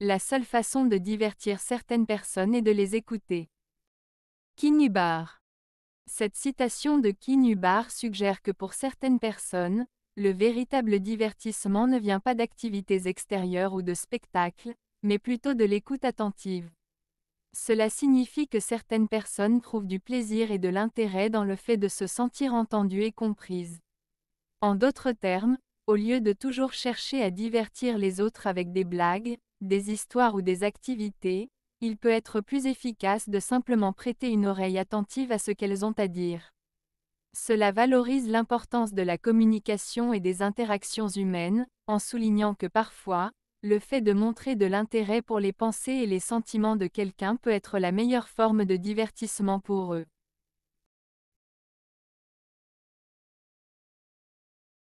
La seule façon de divertir certaines personnes est de les écouter. Kinubar. Cette citation de Kinubar suggère que pour certaines personnes, le véritable divertissement ne vient pas d'activités extérieures ou de spectacles, mais plutôt de l'écoute attentive. Cela signifie que certaines personnes trouvent du plaisir et de l'intérêt dans le fait de se sentir entendues et comprises. En d'autres termes, au lieu de toujours chercher à divertir les autres avec des blagues, des histoires ou des activités, il peut être plus efficace de simplement prêter une oreille attentive à ce qu'elles ont à dire. Cela valorise l'importance de la communication et des interactions humaines, en soulignant que parfois, le fait de montrer de l'intérêt pour les pensées et les sentiments de quelqu'un peut être la meilleure forme de divertissement pour eux.